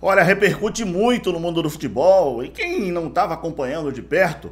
olha, repercute muito no mundo do futebol. E quem não estava acompanhando de perto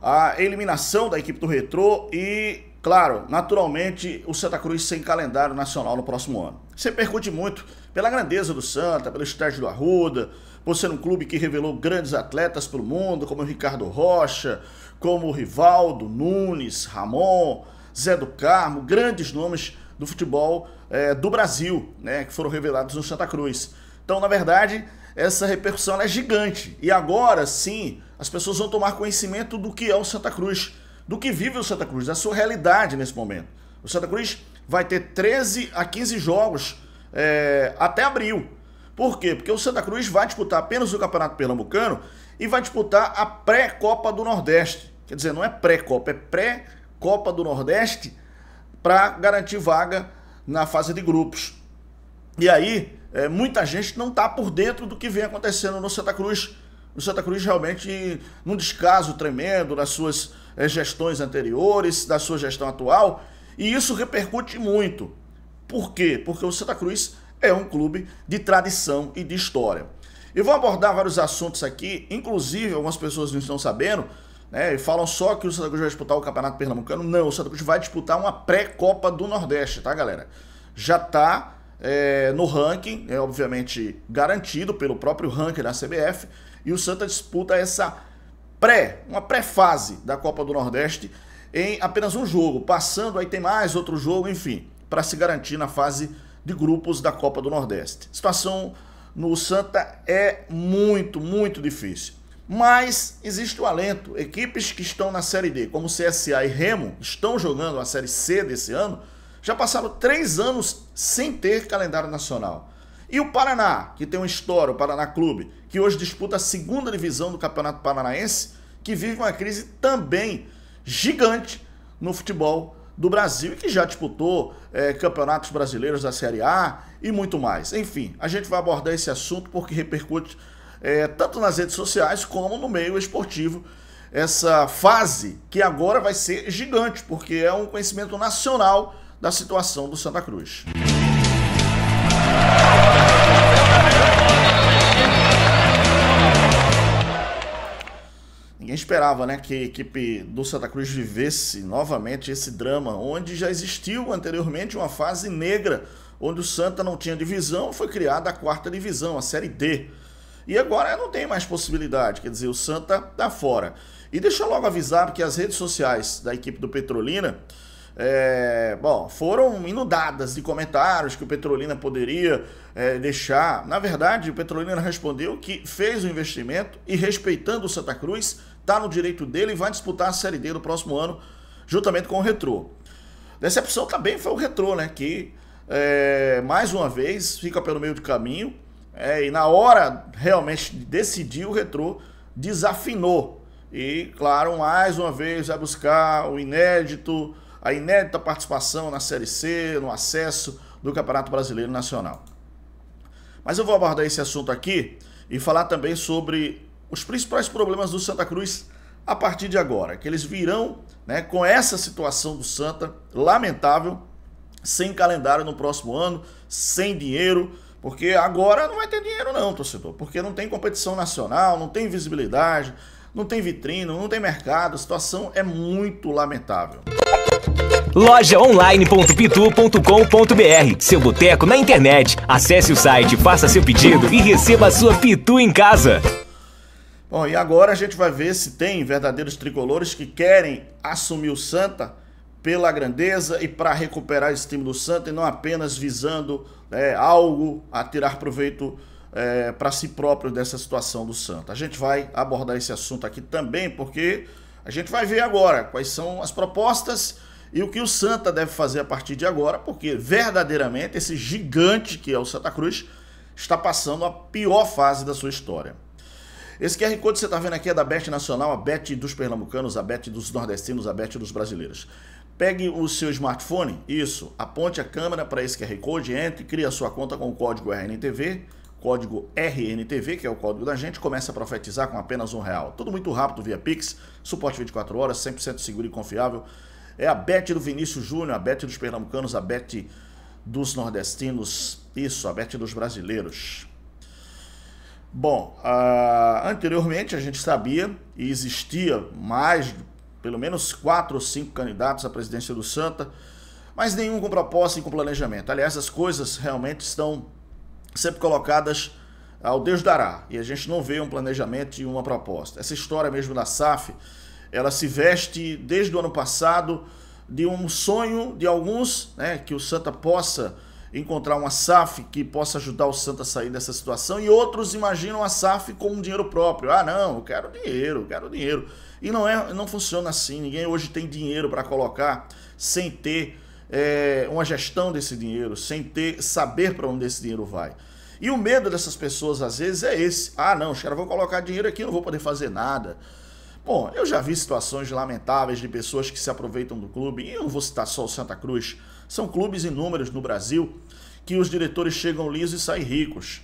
a eliminação da equipe do Retrô e, claro, naturalmente, o Santa Cruz sem calendário nacional no próximo ano. Isso repercute muito pela grandeza do Santa, pelo estágio do Arruda, por ser um clube que revelou grandes atletas pelo mundo, como o Ricardo Rocha, como o Rivaldo, Nunes, Ramon, Zé do Carmo, grandes nomes do futebol é, do Brasil, né, que foram revelados no Santa Cruz. Então, na verdade, essa repercussão é gigante. E agora sim, as pessoas vão tomar conhecimento do que é o Santa Cruz, do que vive o Santa Cruz, da sua realidade nesse momento. O Santa Cruz vai ter 13 a 15 jogos é, até abril. Por quê? Porque o Santa Cruz vai disputar apenas o Campeonato Pernambucano e vai disputar a pré-Copa do Nordeste. Quer dizer, não é pré-Copa, é pré-Copa do Nordeste para garantir vaga na fase de grupos. E aí, é, muita gente não está por dentro do que vem acontecendo no Santa Cruz. O Santa Cruz realmente num descaso tremendo nas suas é, gestões anteriores, da sua gestão atual, e isso repercute muito. Por quê? Porque o Santa Cruz é um clube de tradição e de história. Eu vou abordar vários assuntos aqui, inclusive algumas pessoas não estão sabendo, né, e falam só que o Santa Cruz vai disputar o Campeonato Pernambucano. Não, o Santa Cruz vai disputar uma pré-Copa do Nordeste, tá, galera? Já tá é, no ranking, é obviamente garantido pelo próprio ranking da CBF, e o Santa disputa essa pré, uma pré-fase da Copa do Nordeste em apenas um jogo, passando aí tem mais outro jogo, enfim, para se garantir na fase de grupos da Copa do Nordeste. A situação no Santa é muito, muito difícil. Mas existe o alento. Equipes que estão na Série D, como CSA e Remo, estão jogando a Série C desse ano, já passaram três anos sem ter calendário nacional. E o Paraná, que tem uma história, o Paraná Clube, que hoje disputa a segunda divisão do Campeonato Paranaense, que vive uma crise também gigante no futebol do Brasil e que já disputou é, campeonatos brasileiros da Série A e muito mais. Enfim, a gente vai abordar esse assunto porque repercute é, tanto nas redes sociais como no meio esportivo essa fase que agora vai ser gigante, porque é um conhecimento nacional da situação do Santa Cruz. Ninguém esperava né, que a equipe do Santa Cruz vivesse novamente esse drama, onde já existiu anteriormente uma fase negra, onde o Santa não tinha divisão, foi criada a quarta divisão, a Série D. E agora não tem mais possibilidade, quer dizer, o Santa está fora. E deixa eu logo avisar porque as redes sociais da equipe do Petrolina é, bom, foram inundadas de comentários que o Petrolina poderia é, deixar. Na verdade, o Petrolina respondeu que fez o investimento e, respeitando o Santa Cruz, está no direito dele e vai disputar a Série D do próximo ano, juntamente com o Retrô. Decepção também foi o Retrô, né? Que é, mais uma vez fica pelo meio do caminho é, e na hora realmente de decidir, o Retrô desafinou. E, claro, mais uma vez vai buscar o inédito a inédita participação na Série C, no acesso do Campeonato Brasileiro Nacional. Mas eu vou abordar esse assunto aqui e falar também sobre os principais problemas do Santa Cruz a partir de agora, que eles virão né, com essa situação do Santa lamentável, sem calendário no próximo ano, sem dinheiro, porque agora não vai ter dinheiro não, torcedor, porque não tem competição nacional, não tem visibilidade, não tem vitrine, não tem mercado, a situação é muito lamentável lojaonline.pitu.com.br. Seu boteco na internet. Acesse o site, faça seu pedido e receba a sua Pitu em casa. Bom, e agora a gente vai ver se tem verdadeiros tricolores que querem assumir o Santa pela grandeza e para recuperar esse time do Santa e não apenas visando né, algo a tirar proveito é, para si próprio dessa situação do Santa. A gente vai abordar esse assunto aqui também porque a gente vai ver agora quais são as propostas e o que o Santa deve fazer a partir de agora, porque verdadeiramente esse gigante que é o Santa Cruz está passando a pior fase da sua história. Esse QR Code que você está vendo aqui é da Bet Nacional, a Bet dos pernambucanos, a Bet dos nordestinos, a Bet dos brasileiros. Pegue o seu smartphone, isso, aponte a câmera para esse QR Code, entre, crie a sua conta com o código RNTV, código RNTV, que é o código da gente, começa a profetizar com apenas um real. Tudo muito rápido via Pix, suporte 24 horas, 100% seguro e confiável. É a bet do Vinícius Júnior, a bet dos pernambucanos, a bet dos nordestinos, isso, a bet dos brasileiros. Bom, uh, anteriormente a gente sabia e existia mais, pelo menos quatro ou cinco candidatos à presidência do Santa, mas nenhum com proposta e com planejamento. Aliás, as coisas realmente estão sempre colocadas ao Deus dará, e a gente não vê um planejamento e uma proposta. Essa história mesmo da SAF, ela se veste desde o ano passado de um sonho de alguns, né, que o Santa possa encontrar uma SAF que possa ajudar o Santa a sair dessa situação e outros imaginam a SAF como um dinheiro próprio. Ah, não, eu quero dinheiro, eu quero dinheiro. E não é, não funciona assim. Ninguém hoje tem dinheiro para colocar sem ter é, uma gestão desse dinheiro, sem ter saber para onde esse dinheiro vai. E o medo dessas pessoas às vezes é esse. Ah, não, os caras vão colocar dinheiro aqui, não vou poder fazer nada. Bom, eu já vi situações lamentáveis de pessoas que se aproveitam do clube, e eu não vou citar só o Santa Cruz, são clubes inúmeros no Brasil que os diretores chegam lisos e saem ricos,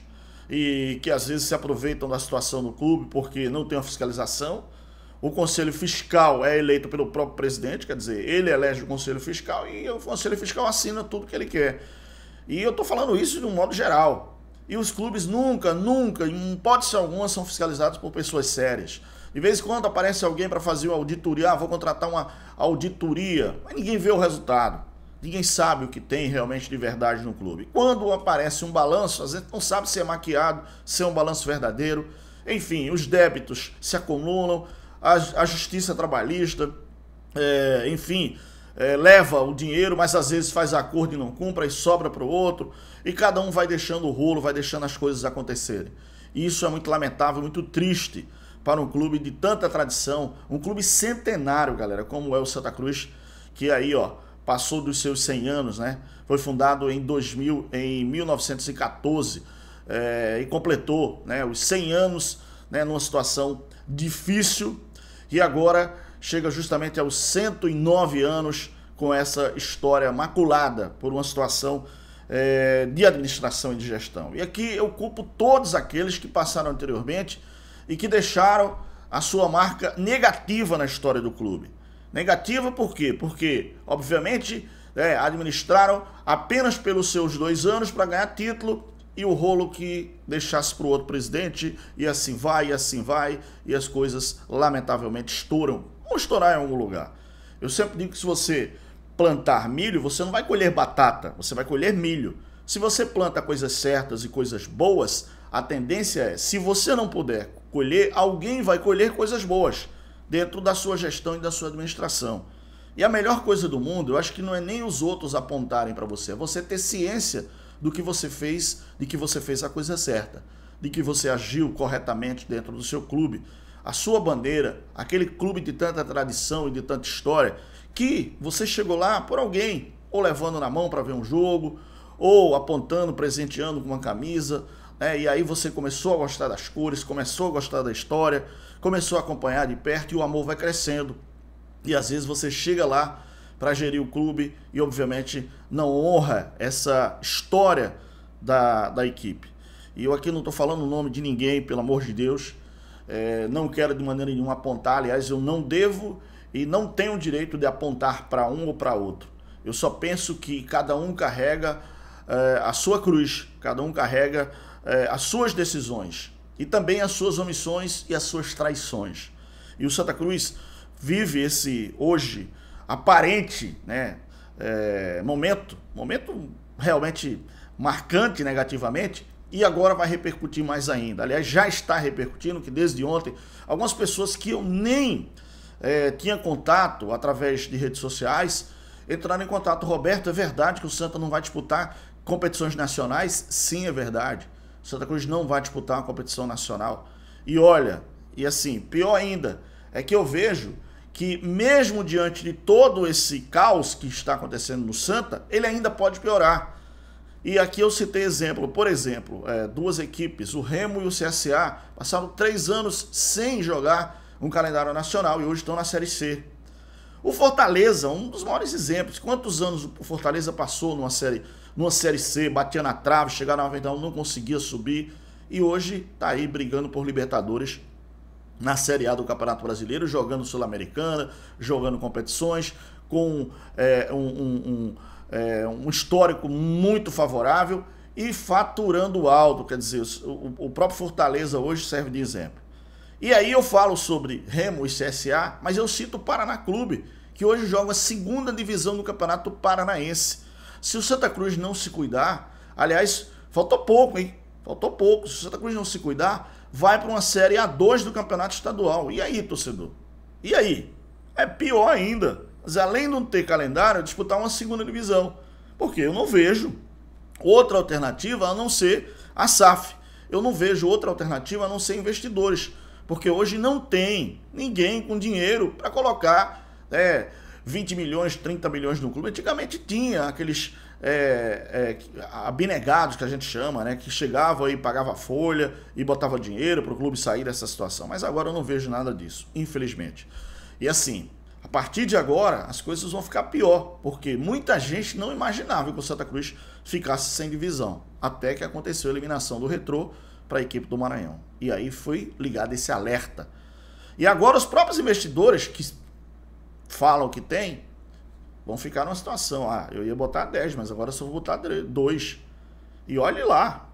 e que às vezes se aproveitam da situação do clube porque não tem uma fiscalização. O conselho fiscal é eleito pelo próprio presidente, quer dizer, ele elege o conselho fiscal e o conselho fiscal assina tudo que ele quer. E eu estou falando isso de um modo geral. E os clubes nunca, nunca, em hipótese alguma, são fiscalizados por pessoas sérias. De vez em quando aparece alguém para fazer uma auditoria, ah, vou contratar uma auditoria, mas ninguém vê o resultado. Ninguém sabe o que tem realmente de verdade no clube. Quando aparece um balanço, a gente não sabe se é maquiado, se é um balanço verdadeiro. Enfim, os débitos se acumulam, a, a justiça trabalhista, é, enfim, é, leva o dinheiro, mas às vezes faz acordo e não cumpre e sobra para o outro. E cada um vai deixando o rolo, vai deixando as coisas acontecerem. E isso é muito lamentável, muito triste para um clube de tanta tradição, um clube centenário, galera, como é o Santa Cruz, que aí, ó, passou dos seus 100 anos, né? Foi fundado em 2000, em 1914 é, eh, e completou, né, os 100 anos, né, numa situação difícil e agora chega justamente aos 109 anos com essa história maculada por uma situação é, de administração e de gestão. E aqui eu culpo todos aqueles que passaram anteriormente e que deixaram a sua marca negativa na história do clube. Negativa por quê? Porque, obviamente, é, administraram apenas pelos seus dois anos para ganhar título e o rolo que deixasse para o outro presidente, e assim vai, e assim vai, e as coisas lamentavelmente estouram. Vão estourar em algum lugar. Eu sempre digo que se você plantar milho, você não vai colher batata, você vai colher milho. Se você planta coisas certas e coisas boas, a tendência é, se você não puder colher, alguém vai colher coisas boas dentro da sua gestão e da sua administração. E a melhor coisa do mundo, eu acho que não é nem os outros apontarem para você, é você ter ciência do que você fez, de que você fez a coisa certa, de que você agiu corretamente dentro do seu clube. A sua bandeira, aquele clube de tanta tradição e de tanta história, que você chegou lá por alguém, ou levando na mão para ver um jogo, ou apontando, presenteando com uma camisa. Né? e aí você começou a gostar das cores, começou a gostar da história, começou a acompanhar de perto e o amor vai crescendo. E às vezes você chega lá para gerir o clube e obviamente não honra essa história da, da equipe. E eu aqui não estou falando o nome de ninguém, pelo amor de Deus. É, não quero de maneira nenhuma apontar, aliás, eu não devo e não tenho o direito de apontar para um ou para outro. Eu só penso que cada um carrega é, a sua cruz, cada um carrega é, as suas decisões e também as suas omissões e as suas traições. E o Santa Cruz vive esse hoje aparente né, é, momento, momento realmente marcante negativamente, e agora vai repercutir mais ainda. Aliás, já está repercutindo que desde ontem algumas pessoas que eu nem é, tinha contato através de redes sociais entraram em contato. Roberto, é verdade que o Santa não vai disputar competições nacionais, sim, é verdade. Santa Cruz não vai disputar uma competição nacional. E olha, e assim, pior ainda, é que eu vejo que mesmo diante de todo esse caos que está acontecendo no Santa, ele ainda pode piorar. E aqui eu citei exemplo, por exemplo, é, duas equipes, o Remo e o CSA, passaram três anos sem jogar um calendário nacional e hoje estão na Série C. O Fortaleza, um dos maiores exemplos, quantos anos o Fortaleza passou numa série numa Série C, batia na trave, chegava na final, não conseguia subir. E hoje está aí brigando por Libertadores na Série A do Campeonato Brasileiro, jogando Sul-Americana, jogando competições, com é, um, um, um, é, um, histórico muito favorável e faturando alto. Quer dizer, o, o próprio Fortaleza hoje serve de exemplo. E aí eu falo sobre Remo e CSA, mas eu cito o Paraná Clube, que hoje joga a segunda divisão do Campeonato Paranaense. Se o Santa Cruz não se cuidar, aliás, faltou pouco, hein? Faltou pouco. Se o Santa Cruz não se cuidar, vai para uma Série A2 do Campeonato Estadual. E aí, torcedor? E aí? É pior ainda. Mas além de não ter calendário, disputar uma segunda divisão. Porque eu não vejo outra alternativa a não ser a SAF. Eu não vejo outra alternativa a não ser investidores. Porque hoje não tem ninguém com dinheiro para colocar. É, 20 milhões, 30 milhões no clube. Antigamente tinha aqueles é, é, abnegados que a gente chama, né? Que chegava e pagava folha e botava dinheiro para o clube sair dessa situação. Mas agora eu não vejo nada disso, infelizmente. E assim, a partir de agora as coisas vão ficar pior, porque muita gente não imaginava que o Santa Cruz ficasse sem divisão, até que aconteceu a eliminação do Retrô para a equipe do Maranhão. E aí foi ligado esse alerta. E agora os próprios investidores que falam que tem, vão ficar numa situação. Ah, eu ia botar 10, mas agora só vou botar 2. E olhe lá.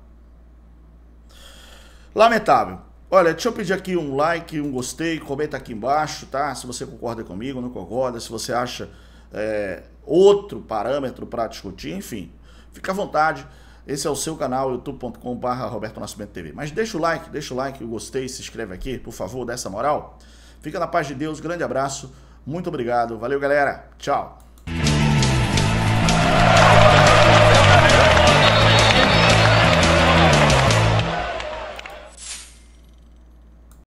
Lamentável. Olha, deixa eu pedir aqui um like, um gostei, comenta aqui embaixo, tá? Se você concorda comigo, não concorda, se você acha é, outro parâmetro para discutir, enfim, fica à vontade. Esse é o seu canal, youtube.com.br Roberto Nascimento TV. Mas deixa o like, deixa o like, o gostei, se inscreve aqui, por favor, dessa moral. Fica na paz de Deus, grande abraço. Muito obrigado. Valeu, galera. Tchau.